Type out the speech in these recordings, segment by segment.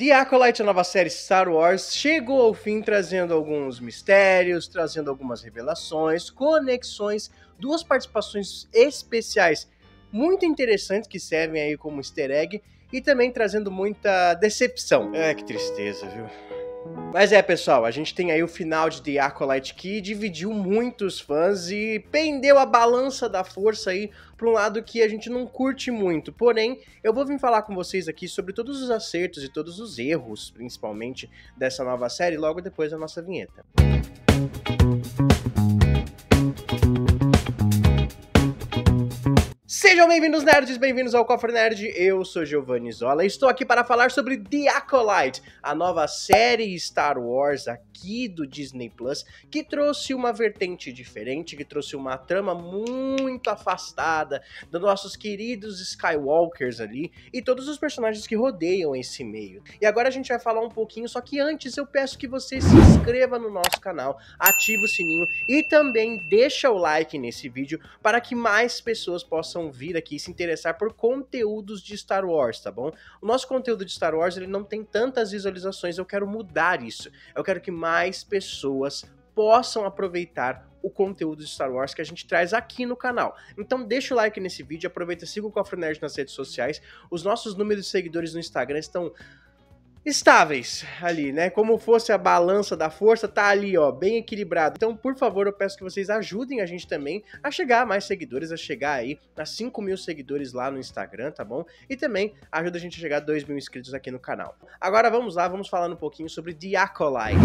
The Acolyte, a nova série Star Wars, chegou ao fim trazendo alguns mistérios, trazendo algumas revelações, conexões, duas participações especiais muito interessantes que servem aí como easter egg e também trazendo muita decepção. É, que tristeza, viu? Mas é, pessoal, a gente tem aí o final de The Acolyte que dividiu muitos fãs e pendeu a balança da força aí para um lado que a gente não curte muito. Porém, eu vou vir falar com vocês aqui sobre todos os acertos e todos os erros, principalmente, dessa nova série logo depois da nossa vinheta. Música Sejam bem-vindos, nerds, bem-vindos ao Cofre Nerd. Eu sou Giovanni Zola e estou aqui para falar sobre The Acolyte, a nova série Star Wars aqui aqui do Disney Plus, que trouxe uma vertente diferente, que trouxe uma trama muito afastada dos nossos queridos Skywalkers ali e todos os personagens que rodeiam esse meio. E agora a gente vai falar um pouquinho, só que antes eu peço que você se inscreva no nosso canal, ative o sininho e também deixa o like nesse vídeo para que mais pessoas possam vir aqui se interessar por conteúdos de Star Wars, tá bom? O nosso conteúdo de Star Wars ele não tem tantas visualizações, eu quero mudar isso. Eu quero que mais mais pessoas possam aproveitar o conteúdo de Star Wars que a gente traz aqui no canal. Então deixa o like nesse vídeo, aproveita, siga o Cofre Nerd nas redes sociais. Os nossos números de seguidores no Instagram estão estáveis ali, né? Como fosse a balança da força, tá ali, ó, bem equilibrado. Então, por favor, eu peço que vocês ajudem a gente também a chegar a mais seguidores, a chegar aí a 5 mil seguidores lá no Instagram, tá bom? E também ajuda a gente a chegar a 2 mil inscritos aqui no canal. Agora vamos lá, vamos falar um pouquinho sobre The acolytes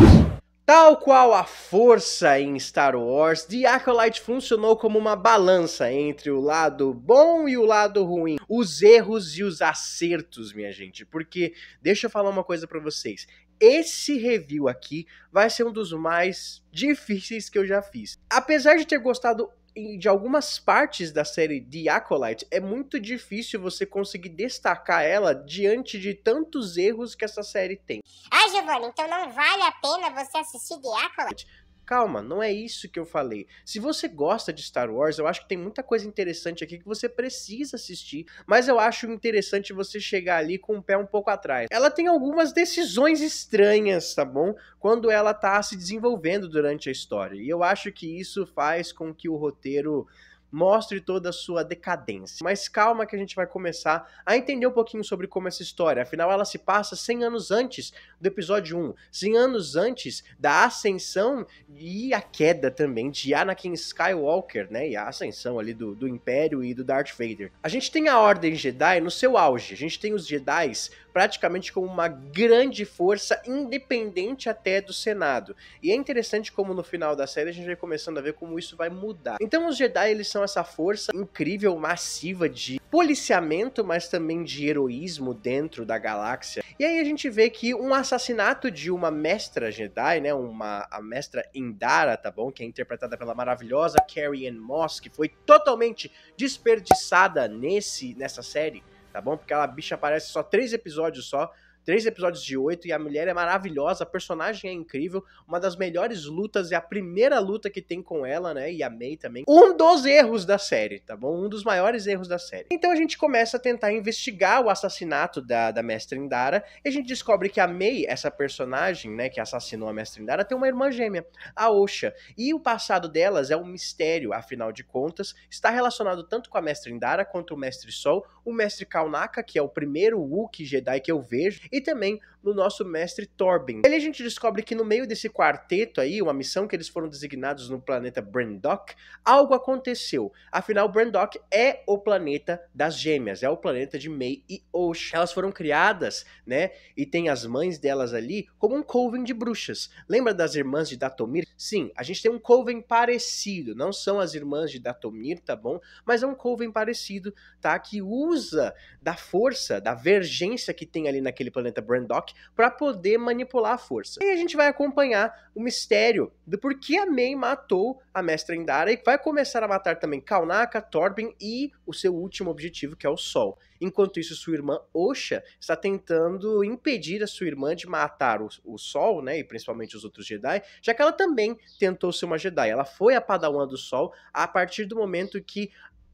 Tal qual a força em Star Wars, The Acolyte funcionou como uma balança entre o lado bom e o lado ruim, os erros e os acertos, minha gente. Porque deixa eu falar uma coisa para vocês. Esse review aqui vai ser um dos mais difíceis que eu já fiz. Apesar de ter gostado de algumas partes da série The Acolyte, é muito difícil você conseguir destacar ela diante de tantos erros que essa série tem. Ah, Giovanni, então não vale a pena você assistir The Acolyte? Calma, não é isso que eu falei. Se você gosta de Star Wars, eu acho que tem muita coisa interessante aqui que você precisa assistir, mas eu acho interessante você chegar ali com o pé um pouco atrás. Ela tem algumas decisões estranhas, tá bom? Quando ela tá se desenvolvendo durante a história. E eu acho que isso faz com que o roteiro mostre toda a sua decadência. Mas calma que a gente vai começar a entender um pouquinho sobre como essa história, afinal ela se passa 100 anos antes do episódio 1, 100 anos antes da ascensão e a queda também de Anakin Skywalker, né, e a ascensão ali do, do Império e do Darth Vader. A gente tem a Ordem Jedi no seu auge, a gente tem os Jedi's praticamente como uma grande força, independente até do Senado. E é interessante como no final da série a gente vai começando a ver como isso vai mudar. Então os Jedi, eles são essa força incrível, massiva de policiamento, mas também de heroísmo dentro da galáxia. E aí a gente vê que um assassinato de uma mestra Jedi, né, uma a mestra Indara, tá bom, que é interpretada pela maravilhosa Carrie Ann Moss, que foi totalmente desperdiçada nesse nessa série tá bom? Porque ela, bicha, aparece só três episódios só, três episódios de oito, e a mulher é maravilhosa, a personagem é incrível, uma das melhores lutas, é a primeira luta que tem com ela, né, e a May também. Um dos erros da série, tá bom? Um dos maiores erros da série. Então a gente começa a tentar investigar o assassinato da, da Mestre Indara, e a gente descobre que a May, essa personagem, né, que assassinou a Mestre Indara, tem uma irmã gêmea, a Osha, e o passado delas é um mistério, afinal de contas, está relacionado tanto com a Mestre Indara quanto o Mestre Sol, o mestre Kaunaka, que é o primeiro Wookiee Jedi que eu vejo, e também no nosso mestre Torben. Ele a gente descobre que no meio desse quarteto aí, uma missão que eles foram designados no planeta Brandok, algo aconteceu. Afinal, Brandok é o planeta das gêmeas, é o planeta de Mei e Osh. Elas foram criadas, né, e tem as mães delas ali como um coven de bruxas. Lembra das irmãs de Datomir? Sim, a gente tem um coven parecido, não são as irmãs de Datomir, tá bom? Mas é um coven parecido, tá? Que usa da força, da vergência que tem ali naquele planeta Brandok para poder manipular a força. E a gente vai acompanhar o mistério do porquê a Mei matou a Mestra Indara e vai começar a matar também Kaunaka, Thorbin e o seu último objetivo, que é o Sol. Enquanto isso, sua irmã Osha está tentando impedir a sua irmã de matar o, o Sol, né, e principalmente os outros Jedi, já que ela também tentou ser uma Jedi. Ela foi a Padawan do Sol a partir do momento que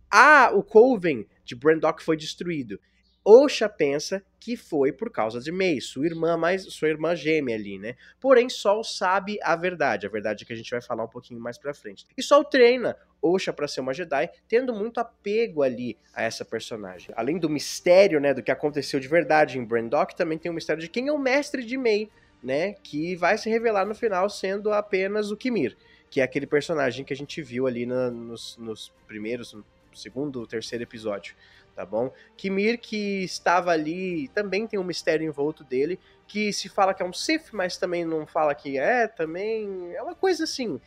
a, o Coven de Brandock foi destruído. Osha pensa que foi por causa de Mei, sua irmã mais sua irmã gêmea ali, né? Porém, Sol sabe a verdade, a verdade é que a gente vai falar um pouquinho mais para frente. E Sol treina Osha para ser uma Jedi, tendo muito apego ali a essa personagem. Além do mistério, né, do que aconteceu de verdade em Brandok, também tem o mistério de quem é o mestre de Mei, né, que vai se revelar no final sendo apenas o Kimir, que é aquele personagem que a gente viu ali na, nos, nos primeiros, no segundo, terceiro episódio tá bom? Kimir, que estava ali, também tem um mistério envolto dele, que se fala que é um Sith, mas também não fala que é, também. É uma coisa assim.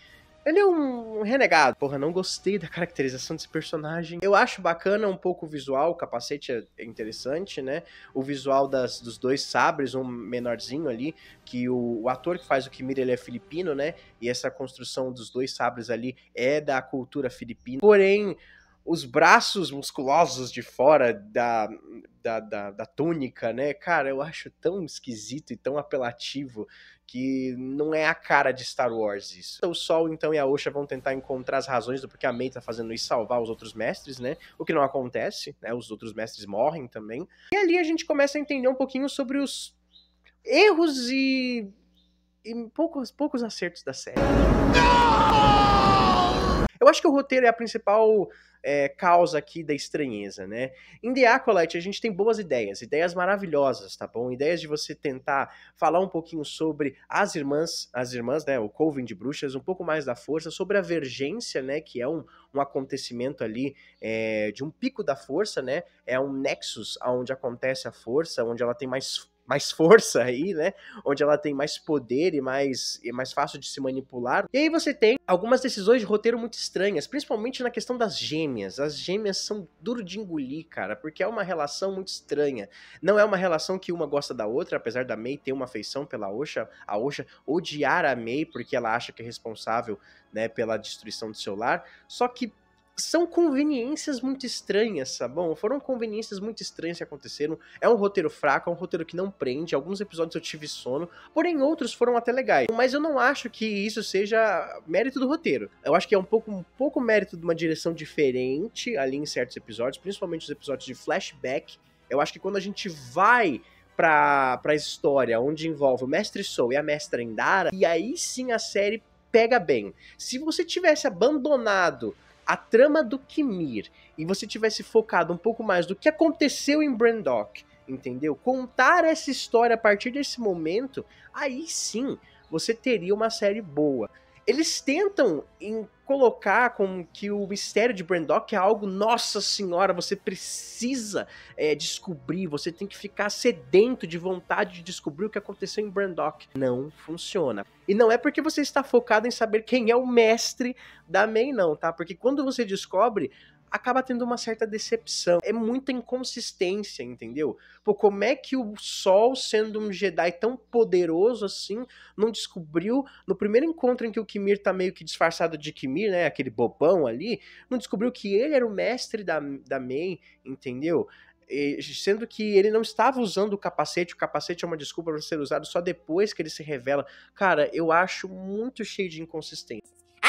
Ele é um renegado. Porra, não gostei da caracterização desse personagem. Eu acho bacana um pouco o visual, o capacete é interessante, né? O visual das, dos dois sabres, um menorzinho ali, que o, o ator que faz o Kimir ele é filipino, né? E essa construção dos dois sabres ali é da cultura filipina. Porém, os braços musculosos de fora da, da, da, da, túnica, né? Cara, eu acho tão esquisito e tão apelativo que não é a cara de Star Wars isso. O Sol, então, e a Osha vão tentar encontrar as razões do porquê a Mei tá fazendo isso, salvar os outros mestres, né? O que não acontece, né? Os outros mestres morrem também. E ali a gente começa a entender um pouquinho sobre os erros e, e poucos, poucos acertos da série. Não! Eu acho que o roteiro é a principal é, causa aqui da estranheza, né? Em The Acolyte, a gente tem boas ideias, ideias maravilhosas, tá bom? Ideias de você tentar falar um pouquinho sobre as irmãs, as irmãs, né? O Coven de Bruxas, um pouco mais da força, sobre a vergência, né? Que é um, um acontecimento ali é, de um pico da força, né? É um nexus onde acontece a força, onde ela tem mais mais força aí, né? Onde ela tem mais poder e mais, e mais fácil de se manipular. E aí você tem algumas decisões de roteiro muito estranhas, principalmente na questão das gêmeas. As gêmeas são duro de engolir, cara, porque é uma relação muito estranha. Não é uma relação que uma gosta da outra, apesar da May ter uma afeição pela Osha, a Osha odiar a May porque ela acha que é responsável, né, pela destruição do seu lar. Só que são conveniências muito estranhas, tá bom? Foram conveniências muito estranhas que aconteceram. É um roteiro fraco, é um roteiro que não prende. Alguns episódios eu tive sono, porém outros foram até legais. Mas eu não acho que isso seja mérito do roteiro. Eu acho que é um pouco, um pouco mérito de uma direção diferente ali em certos episódios, principalmente os episódios de flashback. Eu acho que quando a gente vai pra, pra história onde envolve o Mestre Sou e a Mestra Indara, e aí sim a série pega bem. Se você tivesse abandonado a trama do Kimir e você tivesse focado um pouco mais do que aconteceu em Brandock, entendeu? Contar essa história a partir desse momento, aí sim você teria uma série boa. Eles tentam em colocar como que o mistério de Brandock é algo, nossa senhora, você precisa é, descobrir, você tem que ficar sedento de vontade de descobrir o que aconteceu em Brandock. Não funciona. E não é porque você está focado em saber quem é o mestre da May, não, tá? Porque quando você descobre, acaba tendo uma certa decepção. É muita inconsistência, entendeu? Pô, como é que o Sol, sendo um Jedi tão poderoso assim, não descobriu, no primeiro encontro em que o Kimir tá meio que disfarçado de Kimir, né, aquele bobão ali, não descobriu que ele era o mestre da, da Mei, entendeu? sendo que ele não estava usando o capacete, o capacete é uma desculpa para ser usado só depois que ele se revela. Cara, eu acho muito cheio de inconsistência.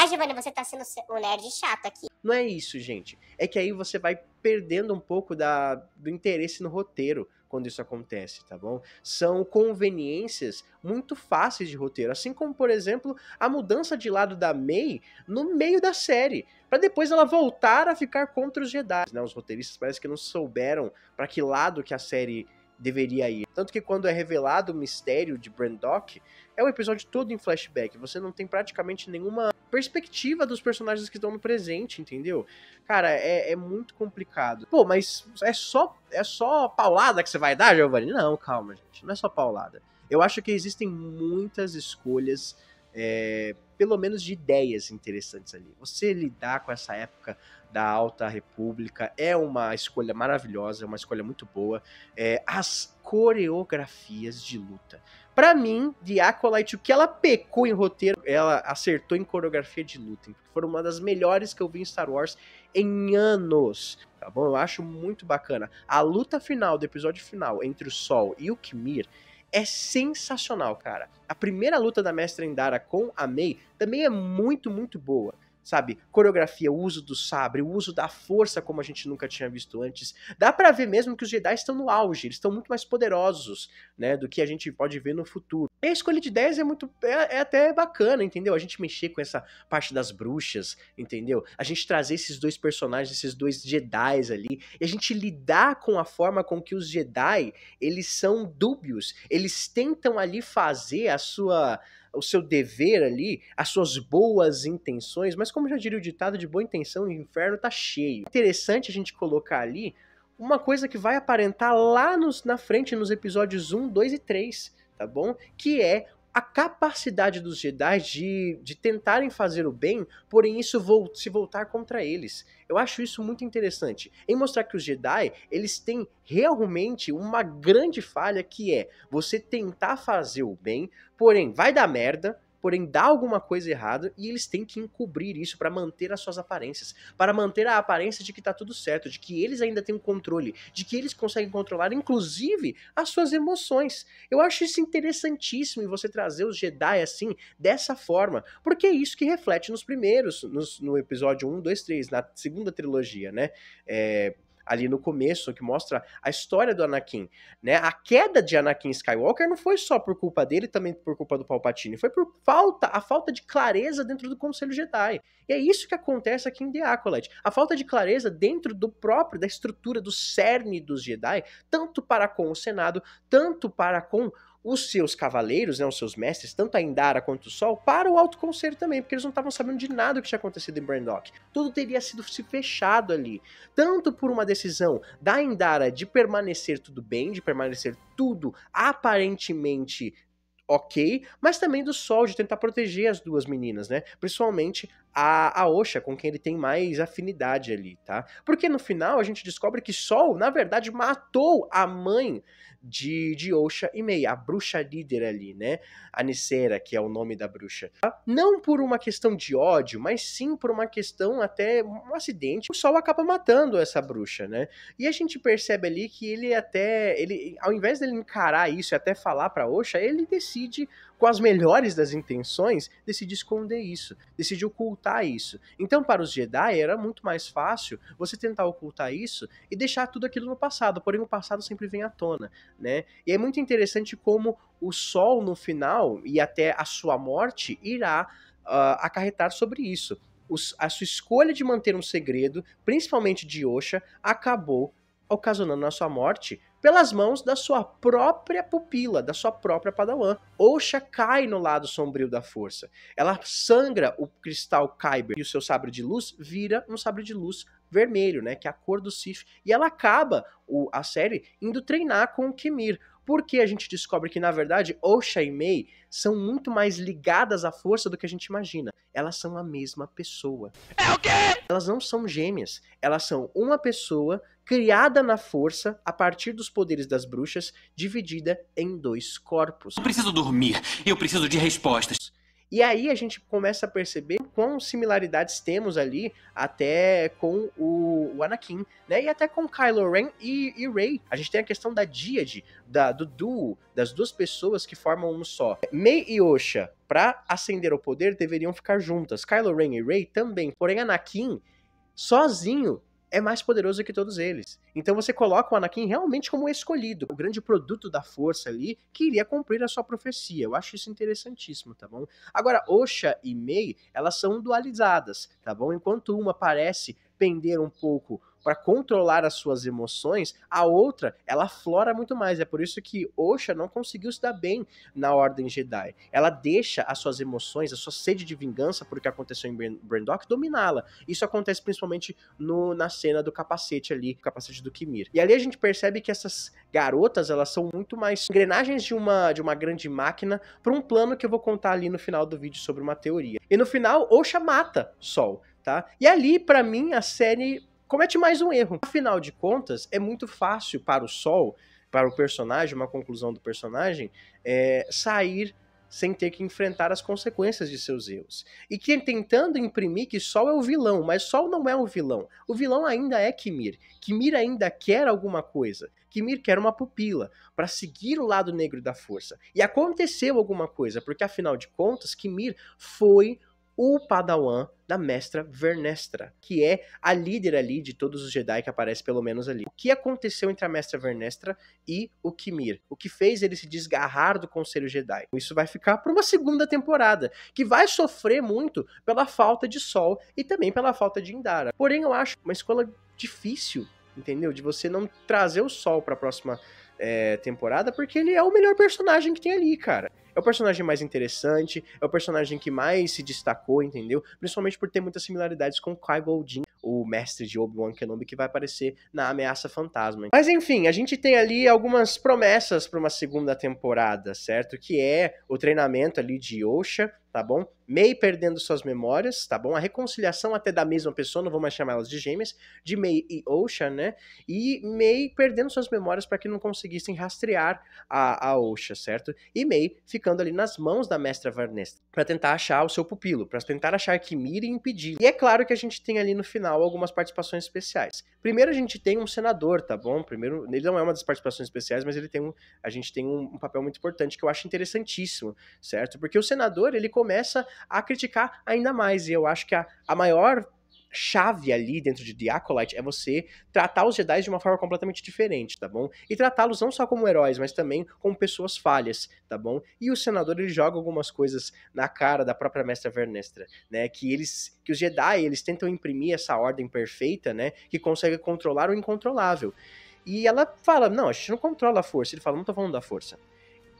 Ah, Giovanni, você tá sendo um nerd chato aqui. Não é isso, gente. É que aí você vai perdendo um pouco da, do interesse no roteiro quando isso acontece, tá bom? São conveniências muito fáceis de roteiro, assim como, por exemplo, a mudança de lado da May no meio da série, para depois ela voltar a ficar contra os Jedi. Né? Os roteiristas parece que não souberam para que lado que a série deveria ir. Tanto que quando é revelado o mistério de Brandock, é um episódio todo em flashback. Você não tem praticamente nenhuma perspectiva dos personagens que estão no presente, entendeu? Cara, é, é muito complicado. Pô, mas é só, é só paulada que você vai dar, Giovanni? Não, calma, gente. Não é só paulada. Eu acho que existem muitas escolhas é, pelo menos de ideias interessantes ali. Você lidar com essa época da Alta República é uma escolha maravilhosa, é uma escolha muito boa. É, as coreografias de luta. Para mim, The Acolyte, o que ela pecou em roteiro, ela acertou em coreografia de luta. Foram uma das melhores que eu vi em Star Wars em anos. Tá bom? Eu acho muito bacana. A luta final do episódio final entre o Sol e o Kmir é sensacional, cara. A primeira luta da Mestra Indara com a Mei também é muito, muito boa sabe? Coreografia, o uso do sabre, o uso da força como a gente nunca tinha visto antes. Dá para ver mesmo que os Jedi estão no auge, eles estão muito mais poderosos, né, do que a gente pode ver no futuro. E a escolha de 10 é muito é, é até bacana, entendeu? A gente mexer com essa parte das bruxas, entendeu? A gente trazer esses dois personagens, esses dois jedi ali, e a gente lidar com a forma com que os Jedi, eles são dúbios, eles tentam ali fazer a sua o seu dever ali, as suas boas intenções, mas como já diria o ditado, de boa intenção o inferno tá cheio. Interessante a gente colocar ali uma coisa que vai aparentar lá nos, na frente nos episódios 1, 2 e 3, tá bom? Que é a capacidade dos Jedi de, de tentarem fazer o bem, porém isso vo se voltar contra eles. Eu acho isso muito interessante, em mostrar que os Jedi, eles têm realmente uma grande falha que é você tentar fazer o bem, porém vai dar merda, porém dá alguma coisa errada e eles têm que encobrir isso para manter as suas aparências, para manter a aparência de que tá tudo certo, de que eles ainda têm o controle, de que eles conseguem controlar inclusive as suas emoções. Eu acho isso interessantíssimo em você trazer os Jedi assim, dessa forma, porque é isso que reflete nos primeiros, nos, no episódio 1, 2, 3, na segunda trilogia, né? É, ali no começo, que mostra a história do Anakin, né? A queda de Anakin Skywalker não foi só por culpa dele, também por culpa do Palpatine, foi por falta, a falta de clareza dentro do Conselho Jedi. E é isso que acontece aqui em The Acolyte. A falta de clareza dentro do próprio, da estrutura, do cerne dos Jedi, tanto para com o Senado, tanto para com os seus cavaleiros, né, os seus mestres, tanto a Indara quanto o Sol, para o Alto Conselho também, porque eles não estavam sabendo de nada que tinha acontecido em Brandock. Tudo teria sido se fechado ali, tanto por uma decisão da Indara de permanecer tudo bem, de permanecer tudo aparentemente ok, mas também do Sol, de tentar proteger as duas meninas, né? Principalmente a, a Osha, com quem ele tem mais afinidade ali, tá? Porque no final a gente descobre que Sol, na verdade, matou a mãe de, de Osha e Mei, a bruxa líder ali, né? A Nisera, que é o nome da bruxa. Não por uma questão de ódio, mas sim por uma questão até um acidente. O Sol acaba matando essa bruxa, né? E a gente percebe ali que ele até, ele, ao invés dele encarar isso e até falar para Osha, ele decide com as melhores das intenções, decide esconder isso, decide ocultar isso. Então, para os Jedi, era muito mais fácil você tentar ocultar isso e deixar tudo aquilo no passado, porém o passado sempre vem à tona, né? E é muito interessante como o Sol, no final, e até a sua morte, irá uh, acarretar sobre isso. Os, a sua escolha de manter um segredo, principalmente de Osha, acabou ocasionando a sua morte, pelas mãos da sua própria pupila, da sua própria padawan. Osha cai no lado sombrio da força. Ela sangra o cristal Kyber e o seu sabre de luz vira um sabre de luz vermelho, né, que é a cor do Sif, e ela acaba o, a série indo treinar com o Kimir, porque a gente descobre que, na verdade, Osha e Mei são muito mais ligadas à força do que a gente imagina. Elas são a mesma pessoa. É o quê? Elas não são gêmeas. Elas são uma pessoa criada na força a partir dos poderes das bruxas, dividida em dois corpos. Eu preciso dormir. Eu preciso de respostas. E aí a gente começa a perceber quão similaridades temos ali até com o, o Anakin, né? E até com Kylo Ren e, e Rey. A gente tem a questão da díade, da, do duo, das duas pessoas que formam um só. Mei e Osha, para ascender o poder, deveriam ficar juntas. Kylo Ren e Rey também. Porém, Anakin, sozinho, é mais poderoso que todos eles. Então você coloca o Anakin realmente como escolhido, o grande produto da força ali, que iria cumprir a sua profecia. Eu acho isso interessantíssimo, tá bom? Agora, Osha e Mei, elas são dualizadas, tá bom? Enquanto uma parece pender um pouco para controlar as suas emoções, a outra, ela flora muito mais. É por isso que Osha não conseguiu se dar bem na Ordem Jedi. Ela deixa as suas emoções, a sua sede de vingança por o que aconteceu em Brandock dominá-la. Isso acontece principalmente no, na cena do capacete ali, o capacete do Kimir. E ali a gente percebe que essas garotas, elas são muito mais engrenagens de uma, de uma grande máquina para um plano que eu vou contar ali no final do vídeo sobre uma teoria. E no final, Osha mata Sol, tá? E ali, para mim, a série comete mais um erro. Afinal de contas, é muito fácil para o Sol, para o personagem, uma conclusão do personagem, é, sair sem ter que enfrentar as consequências de seus erros. E que tentando imprimir que Sol é o vilão, mas Sol não é o vilão. O vilão ainda é Kimir. Kimir ainda quer alguma coisa. Kimir quer uma pupila para seguir o lado negro da força. E aconteceu alguma coisa, porque afinal de contas, Kimir foi o Padawan da mestra Vernestra, que é a líder ali de todos os Jedi que aparece pelo menos ali. O que aconteceu entre a mestra Vernestra e o Kimir? O que fez ele se desgarrar do Conselho Jedi? Isso vai ficar para uma segunda temporada, que vai sofrer muito pela falta de Sol e também pela falta de Indara. Porém, eu acho uma escola difícil, entendeu? De você não trazer o Sol para a próxima é, temporada, porque ele é o melhor personagem que tem ali, cara. É o personagem mais interessante, é o personagem que mais se destacou, entendeu? Principalmente por ter muitas similaridades com Kai Goldin, o mestre de Obi-Wan Kenobi que vai aparecer na Ameaça Fantasma. Mas enfim, a gente tem ali algumas promessas para uma segunda temporada, certo? Que é o treinamento ali de Osha, tá bom? May perdendo suas memórias, tá bom? A reconciliação até da mesma pessoa, não vou mais chamar elas de gêmeas, de May e Osha, né? E May perdendo suas memórias para que não conseguissem rastrear a, a Osha, certo? E May ficando ali nas mãos da mestra Varnesta para tentar achar o seu pupilo, para tentar achar Kimira e impedir. E é claro que a gente tem ali no final algumas participações especiais. Primeiro a gente tem um senador, tá bom? Primeiro, ele não é uma das participações especiais, mas ele tem um, a gente tem um, um papel muito importante que eu acho interessantíssimo, certo? Porque o senador, ele começa a criticar ainda mais. E eu acho que a, a maior chave ali dentro de The Acolyte é você tratar os Jedi de uma forma completamente diferente, tá bom? E tratá-los não só como heróis, mas também como pessoas falhas, tá bom? E o senador ele joga algumas coisas na cara da própria mestra Vernestra, né? Que eles que os Jedi, eles tentam imprimir essa ordem perfeita, né, que consegue controlar o incontrolável. E ela fala: "Não, a gente não controla a força". Ele fala: "Não tô falando da força".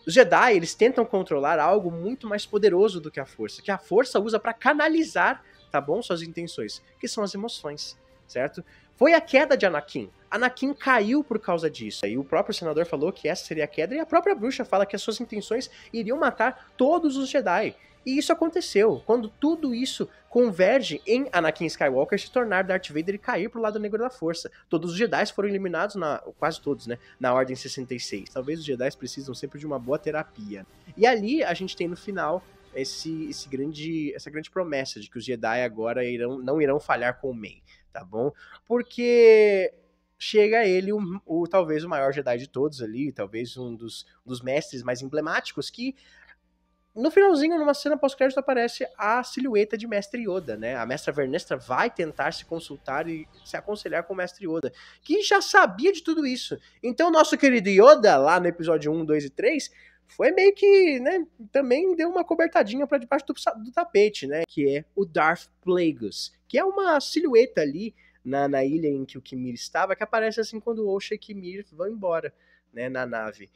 Os Jedi, eles tentam controlar algo muito mais poderoso do que a força, que a força usa para canalizar, tá bom, suas intenções, que são as emoções, certo? Foi a queda de Anakin, Anakin caiu por causa disso. E o próprio senador falou que essa seria a queda, e a própria bruxa fala que as suas intenções iriam matar todos os Jedi. E isso aconteceu, quando tudo isso converge em Anakin Skywalker se tornar Darth Vader e cair pro lado negro da força. Todos os Jedi foram eliminados, na, quase todos, né? Na Ordem 66. Talvez os Jedi precisam sempre de uma boa terapia. E ali a gente tem no final esse, esse grande, essa grande promessa de que os Jedi agora irão, não irão falhar com o Mei, tá bom? Porque chega ele o, o, talvez o maior Jedi de todos ali, talvez um dos, dos mestres mais emblemáticos, que no finalzinho, numa cena pós-crédito, aparece a silhueta de Mestre Yoda, né? A Mestra Vernestra vai tentar se consultar e se aconselhar com o Mestre Yoda, que já sabia de tudo isso. Então, nosso querido Yoda, lá no episódio 1, 2 e 3, foi meio que, né, também deu uma cobertadinha para debaixo do, do, tapete, né, que é o Darth Plagueis, que é uma silhueta ali na, na ilha em que o Kimir estava, que aparece assim quando Osha e Kimir vão embora né, na nave.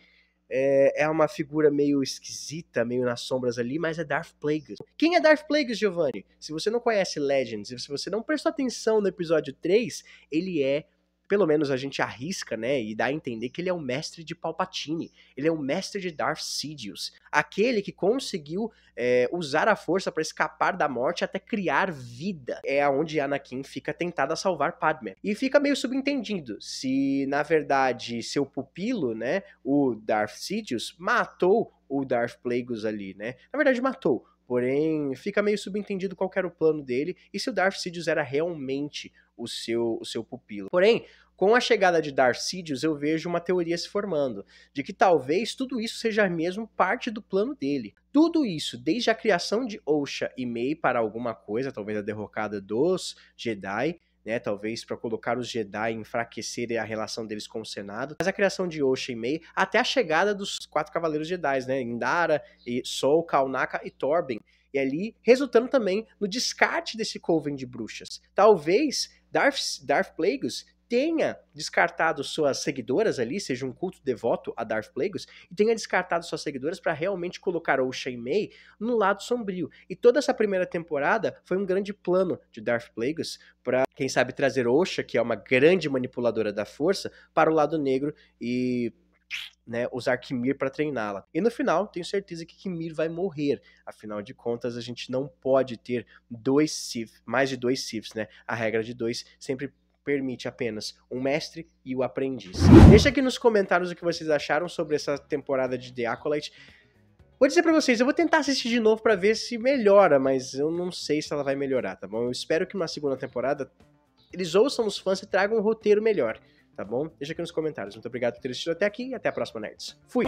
É, é uma figura meio esquisita, meio nas sombras ali, mas é Darth Plagueis. Quem é Darth Plagueis, Giovanni? Se você não conhece Legends, se você não prestou atenção no episódio 3, ele é pelo menos a gente arrisca, né, e dá a entender que ele é o mestre de Palpatine, ele é o mestre de Darth Sidious, aquele que conseguiu é, usar a força para escapar da morte até criar vida. É aonde Anakin fica tentado a salvar Padme. E fica meio subentendido se, na verdade, seu pupilo, né, o Darth Sidious, matou o Darth Plagueis ali, né? Na verdade, matou Porém, fica meio subentendido qual era o plano dele e se o Darth Sidious era realmente o seu, o seu pupilo. Porém, com a chegada de Darth Sidious, eu vejo uma teoria se formando, de que talvez tudo isso seja mesmo parte do plano dele. Tudo isso, desde a criação de Osha e Mei para alguma coisa, talvez a derrocada dos Jedi, né, talvez para colocar os Jedi e enfraquecer a relação deles com o Senado. Mas a criação de Osha e Mei, até a chegada dos quatro Cavaleiros Jedi, né, Indara, e Sol, Kaunaka e Torben. E ali, resultando também no descarte desse coven de bruxas. Talvez Darth, Darth Plagueis tenha descartado suas seguidoras ali, seja um culto devoto a Darth Plagueis, e tenha descartado suas seguidoras para realmente colocar e Mei no lado sombrio. E toda essa primeira temporada foi um grande plano de Darth Plagueis para, quem sabe, trazer Osha, que é uma grande manipuladora da força, para o lado negro e né, usar Kimir para treiná-la. E no final, tenho certeza que Kimir vai morrer. Afinal de contas, a gente não pode ter dois Sith, mais de dois Siths, né? A regra de dois sempre permite apenas um mestre e o aprendiz. Deixa aqui nos comentários o que vocês acharam sobre essa temporada de The Acolyte. Vou dizer para vocês, eu vou tentar assistir de novo para ver se melhora, mas eu não sei se ela vai melhorar, tá bom? Eu espero que numa segunda temporada eles ouçam os fãs e tragam um roteiro melhor, tá bom? Deixa aqui nos comentários. Muito obrigado por ter assistido até aqui e até a próxima, nerds. Fui!